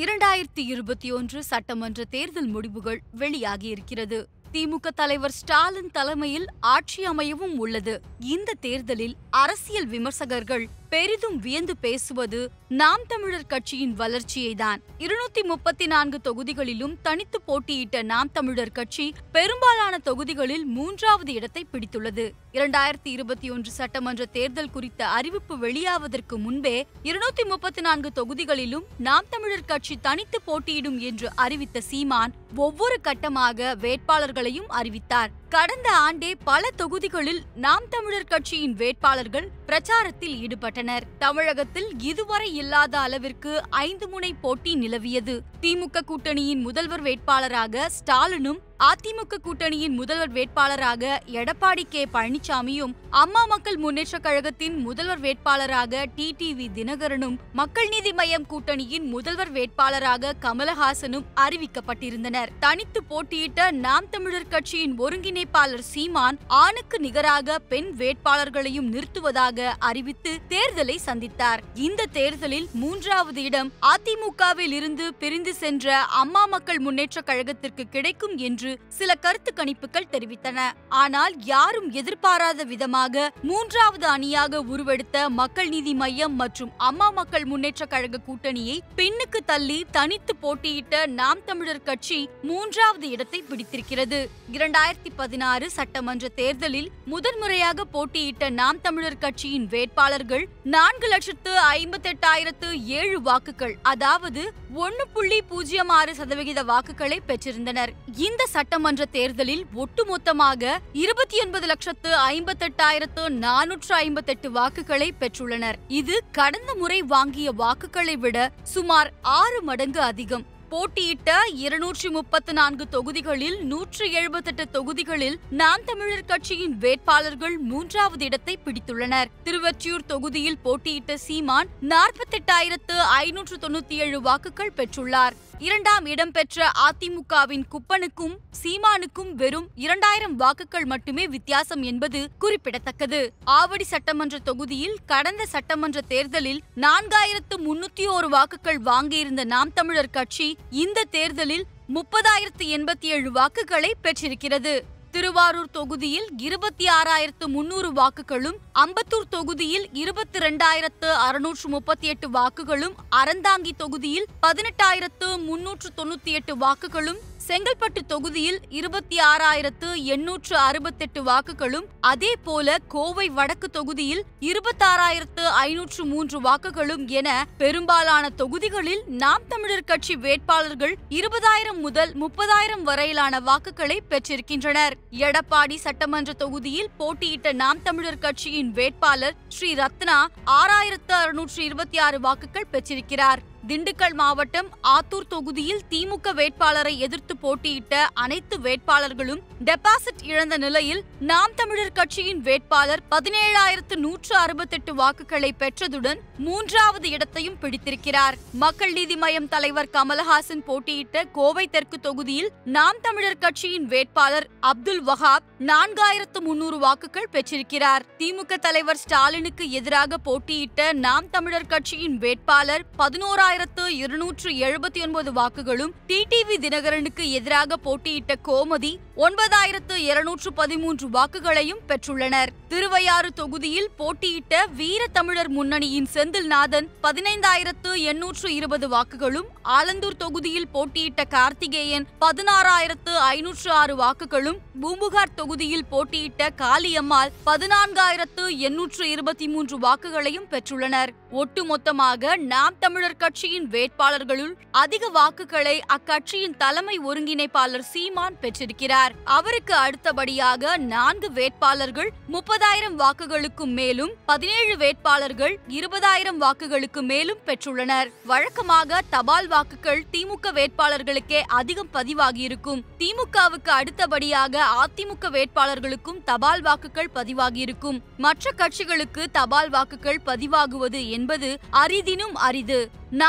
இரண்டாயிரத்தி இருபத்தி ஒன்று சட்டமன்ற தேர்தல் முடிவுகள் வெளியாகியிருக்கிறது திமுக தலைவர் ஸ்டாலின் தலைமையில் ஆட்சி அமையவும் உள்ளது இந்த தேர்தலில் அரசியல் விமர்சகர்கள் பெரிதும் வியந்து பேசுவது நாம் தமிழர் கட்சியின் வளர்ச்சியை தான் இருநூத்தி முப்பத்தி நான்கு தொகுதிகளிலும் தனித்து போட்டியிட்ட நாம் தமிழர் கட்சி பெரும்பாலான தொகுதிகளில் மூன்றாவது இடத்தை பிடித்துள்ளது இரண்டாயிரத்தி இருபத்தி ஒன்று சட்டமன்ற தேர்தல் குறித்த அறிவிப்பு வெளியாவதற்கு முன்பே இருநூத்தி முப்பத்தி நான்கு தொகுதிகளிலும் நாம் தமிழர் கட்சி தனித்து போட்டியிடும் என்று அறிவித்த சீமான் ஒவ்வொரு கட்டமாக வேட்பாளர்களையும் அறிவித்தார் கடந்த ஆண்டே பல தொகுதிகளில் நாம் தமிழர் கட்சியின் வேட்பாளர்கள் பிரச்சாரத்தில் ஈடுபட்டனர் தமிழகத்தில் இதுவரை இல்லாத அளவிற்கு ஐந்து முனை போட்டி நிலவியது திமுக கூட்டணியின் முதல்வர் வேட்பாளராக ஸ்டாலினும் அதிமுக கூட்டணியின் முதல்வர் வேட்பாளராக எடப்பாடி கே பழனிசாமியும் அம்மா மக்கள் முன்னேற்ற கழகத்தின் முதல்வர் வேட்பாளராக டிடிவி தினகரனும் மக்கள் நீதி மய்யம் கூட்டணியின் முதல்வர் வேட்பாளராக கமலஹாசனும் அறிவிக்கப்பட்டிருந்தனர் தனித்து போட்டியிட்ட நாம் தமிழர் கட்சியின் ஒருங்கிணைப்பாளர் சீமான் ஆணுக்கு நிகராக பெண் வேட்பாளர்களையும் நிறுத்துவதாக அறிவித்து தேர்தலை சந்தித்தார் இந்த தேர்தலில் மூன்றாவது இடம் அதிமுகவில் இருந்து பிரிந்து சென்ற அம்மா மக்கள் முன்னேற்ற கழகத்திற்கு கிடைக்கும் என்று சில கருத்து கணிப்புகள் தெரிவித்தன ஆனால் யாரும் எதிர்பாராத விதமாக மூன்றாவது அணியாக உருவெடுத்த மக்கள் நீதி மையம் மற்றும் அம்மா மக்கள் முன்னேற்ற கழக கூட்டணியை பின்னுக்கு தள்ளி தனித்து போட்டியிட்ட நாம் தமிழர் கட்சி மூன்றாவது இடத்தை பிடித்திருக்கிறது இரண்டாயிரத்தி பதினாறு சட்டமன்ற தேர்தலில் முதன்முறையாக போட்டியிட்ட நாம் தமிழர் கட்சியின் வேட்பாளர்கள் நான்கு லட்சத்து ஐம்பத்தி எட்டாயிரத்து ஏழு வாக்குகள் அதாவது ஒன்னு புள்ளி பூஜ்ஜியம் ஆறு சதவிகித வாக்குகளை பெற்றிருந்தனர் இந்த சட்டமன்ற தேர்தலில் ஒட்டுமொத்தமாக இருபத்தி ஒன்பது லட்சத்து ஐம்பத்தெட்டாயிரத்து நானூற்று ஐம்பத்தெட்டு வாக்குகளை பெற்றுள்ளனர் இது கடந்த முறை வாங்கிய வாக்குகளை விட சுமார் ஆறு மடங்கு அதிகம் போட்டியிட்ட இருநூற்றி முப்பத்தி நான்கு தொகுதிகளில் நூற்றி எழுபத்தெட்டு தொகுதிகளில் நாம் தமிழர் கட்சியின் வேட்பாளர்கள் மூன்றாவது இடத்தை பிடித்துள்ளனர் திருவொற்றியூர் தொகுதியில் போட்டியிட்ட சீமான் நாற்பத்தெட்டாயிரத்து ஐநூற்று தொண்ணூத்தி ஏழு வாக்குகள் பெற்றுள்ளார் இரண்டாம் இடம் பெற்ற அதிமுகவின் குப்பனுக்கும் சீமானுக்கும் வெறும் இரண்டாயிரம் வாக்குகள் மட்டுமே வித்தியாசம் என்பது குறிப்பிடத்தக்கது ஆவடி சட்டமன்ற தொகுதியில் கடந்த சட்டமன்ற தேர்தலில் நான்காயிரத்து முன்னூத்தி ஓரு வாக்குகள் வாங்கியிருந்த நாம் தமிழர் கட்சி இந்த தேர்தலில் முப்பதாயிரத்து எண்பத்தி ஏழு வாக்குகளை பெற்றிருக்கிறது திருவாரூர் தொகுதியில் இருபத்தி ஆறாயிரத்து முன்னூறு வாக்குகளும் அம்பத்தூர் தொகுதியில் இருபத்தி ரெண்டாயிரத்து அறுநூற்று முப்பத்தி எட்டு வாக்குகளும் அறந்தாங்கி தொகுதியில் பதினெட்டாயிரத்து முன்னூற்று தொண்ணூத்தி எட்டு வாக்குகளும் செங்கல்பட்டு தொகுதியில் இருபத்தி ஆறாயிரத்து எண்ணூற்று அறுபத்தெட்டு வாக்குகளும் அதே போல கோவை வடக்கு தொகுதியில் இருபத்தாறாயிரத்து ஐநூற்று மூன்று வாக்குகளும் என பெரும்பாலான தொகுதிகளில் நாம் தமிழர் கட்சி வேட்பாளர்கள் இருபதாயிரம் முதல் முப்பதாயிரம் வரையிலான வாக்குகளை பெற்றிருக்கின்றனர் எடப்பாடி சட்டமன்ற தொகுதியில் போட்டியிட்ட நாம் தமிழர் கட்சியின் வேட்பாளர் ஸ்ரீ ரத்னா ஆறாயிரத்து அறுநூற்று இருபத்தி ஆறு வாக்குகள் பெற்றிருக்கிறார் திண்டுக்கல் மாவட்டம் ஆத்தூர் தொகுதியில் திமுக வேட்பாளரை எதிர்த்து போட்டியிட்ட அனைத்து வேட்பாளர்களும் டெபாசிட் இழந்த நிலையில் நாம் தமிழர் கட்சியின் வேட்பாளர் பதினேழாயிரத்து நூற்று அறுபத்தெட்டு வாக்குகளை பெற்றதுடன் மூன்றாவது இடத்தையும் பிடித்திருக்கிறார் மக்கள் நீதி மய்யம் தலைவர் கமல்ஹாசன் போட்டியிட்ட கோவை தெற்கு தொகுதியில் நாம் தமிழர் கட்சியின் வேட்பாளர் அப்துல் வஹாப் நான்காயிரத்து முன்னூறு வாக்குகள் பெற்றிருக்கிறார் திமுக தலைவர் ஸ்டாலினுக்கு எதிராக போட்டியிட்ட நாம் தமிழர் கட்சியின் வேட்பாளர் பதினோரா இரண்டாயிரத்து இருநூற்று எழுபத்தி ஒன்பது வாக்குகளும் டிடிவி தினகரனுக்கு எதிராக போட்டியிட்ட கோமதி ஒன்பதாயிரத்து இருநூற்று பதிமூன்று வாக்குகளையும் பெற்றுள்ளனர் திருவையாறு தொகுதியில் போட்டியிட்ட வீர தமிழர் முன்னணியின் செந்தில்நாதன் பதினைந்தாயிரத்து எண்ணூற்று இருபது வாக்குகளும் ஆலந்தூர் தொகுதியில் போட்டியிட்ட கார்த்திகேயன் பதினாறாயிரத்து ஐநூற்று ஆறு வாக்குகளும் பூம்புகார் தொகுதியில் போட்டியிட்ட காளியம்மாள் பதினான்காயிரத்து எண்ணூற்று இருபத்தி மூன்று வாக்குகளையும் பெற்றுள்ளனர் ஒட்டுமொத்தமாக நாம் தமிழர் கட்சி கட்சியின் வேட்பாளர்களுள் அதிக வாக்குகளை அக்கட்சியின் தலைமை ஒருங்கிணைப்பாளர் சீமான் பெற்றிருக்கிறார் அவருக்கு அடுத்தபடியாக நான்கு வேட்பாளர்கள் முப்பதாயிரம் வாக்குகளுக்கும் மேலும் பதினேழு வேட்பாளர்கள் இருபதாயிரம் வாக்குகளுக்கு மேலும் பெற்றுள்ளனர் வழக்கமாக தபால் வாக்குகள் திமுக வேட்பாளர்களுக்கே அதிகம் பதிவாகியிருக்கும் திமுகவுக்கு அடுத்தபடியாக அதிமுக வேட்பாளர்களுக்கும் தபால் வாக்குகள் பதிவாகியிருக்கும் மற்ற கட்சிகளுக்கு தபால் வாக்குகள் பதிவாகுவது என்பது அரிதினும் அரிது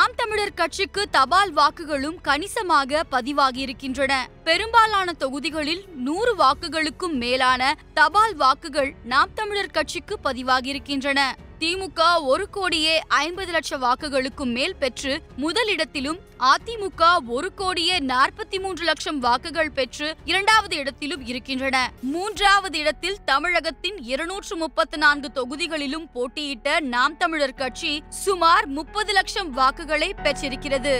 நாம் தமிழர் கட்சிக்கு தபால் வாக்குகளும் கணிசமாக பதிவாகியிருக்கின்றன பெரும்பாலான தொகுதிகளில் நூறு வாக்குகளுக்கும் மேலான தபால் வாக்குகள் நாம் தமிழர் கட்சிக்கு பதிவாகியிருக்கின்றன திமுக ஒரு கோடியே ஐம்பது லட்சம் வாக்குகளுக்கும் மேல் பெற்று முதலிடத்திலும் அதிமுக ஒரு கோடியே நாற்பத்தி மூன்று லட்சம் வாக்குகள் பெற்று இரண்டாவது இடத்திலும் இருக்கின்றன மூன்றாவது இடத்தில் தமிழகத்தின் இருநூற்று முப்பத்தி நான்கு தொகுதிகளிலும் போட்டியிட்ட நாம் தமிழர் கட்சி சுமார் முப்பது லட்சம் வாக்குகளை பெற்றிருக்கிறது